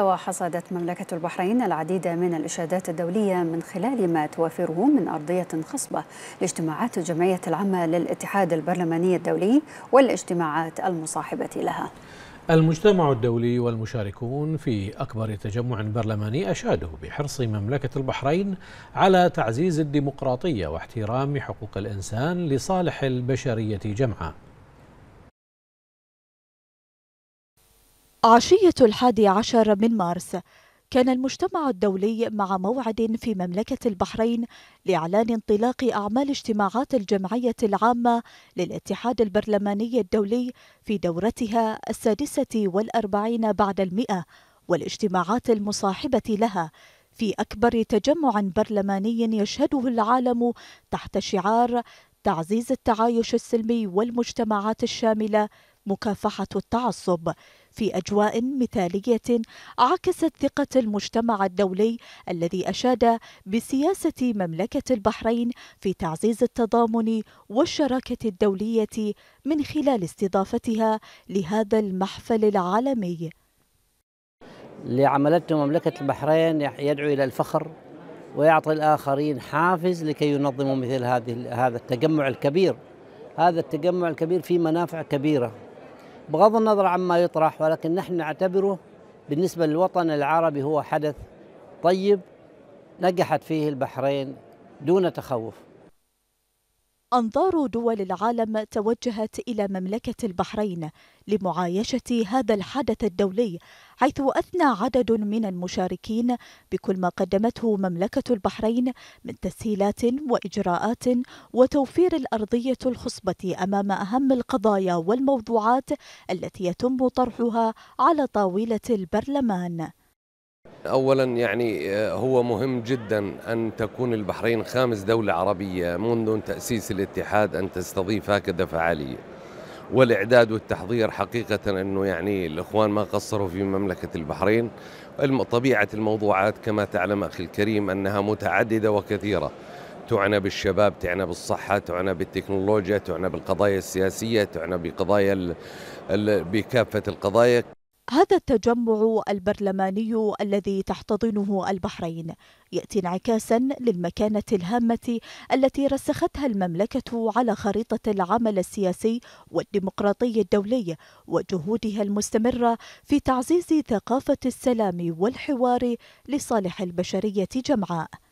وحصدت مملكة البحرين العديد من الإشادات الدولية من خلال ما توفره من أرضية خصبة لاجتماعات الجمعية العامة للاتحاد البرلماني الدولي والاجتماعات المصاحبة لها المجتمع الدولي والمشاركون في أكبر تجمع برلماني أشادوا بحرص مملكة البحرين على تعزيز الديمقراطية واحترام حقوق الإنسان لصالح البشرية جمعاً عشية الحادي عشر من مارس كان المجتمع الدولي مع موعد في مملكة البحرين لإعلان انطلاق أعمال اجتماعات الجمعية العامة للاتحاد البرلماني الدولي في دورتها السادسة والأربعين بعد المئة والاجتماعات المصاحبة لها في أكبر تجمع برلماني يشهده العالم تحت شعار تعزيز التعايش السلمي والمجتمعات الشاملة مكافحة التعصب في أجواء مثالية عكست ثقة المجتمع الدولي الذي أشاد بسياسة مملكة البحرين في تعزيز التضامن والشراكة الدولية من خلال استضافتها لهذا المحفل العالمي. اللي عملته مملكة البحرين يدعو إلى الفخر ويعطي الآخرين حافز لكي ينظموا مثل هذه هذا التجمع الكبير هذا التجمع الكبير فيه منافع كبيرة بغض النظر عما يطرح ولكن نحن نعتبره بالنسبة للوطن العربي هو حدث طيب نجحت فيه البحرين دون تخوف أنظار دول العالم توجهت إلى مملكة البحرين لمعايشة هذا الحدث الدولي حيث أثنى عدد من المشاركين بكل ما قدمته مملكة البحرين من تسهيلات وإجراءات وتوفير الأرضية الخصبة أمام أهم القضايا والموضوعات التي يتم طرحها على طاولة البرلمان اولا يعني آه، هو مهم جدا ان تكون البحرين خامس دوله عربيه منذ تاسيس الاتحاد ان تستضيف هكذا فعاليه والاعداد والتحضير حقيقه انه يعني الاخوان ما قصروا في مملكه البحرين طبيعه الموضوعات كما تعلم اخي الكريم انها متعدده وكثيره تعنى بالشباب تعنى بالصحة تعنى بالتكنولوجيا تعنى بالقضايا السياسية تعنى بقضايا بكافة القضايا هذا التجمع البرلماني الذي تحتضنه البحرين ياتي انعكاسا للمكانه الهامه التي رسختها المملكه على خريطه العمل السياسي والديمقراطي الدولي وجهودها المستمره في تعزيز ثقافه السلام والحوار لصالح البشريه جمعاء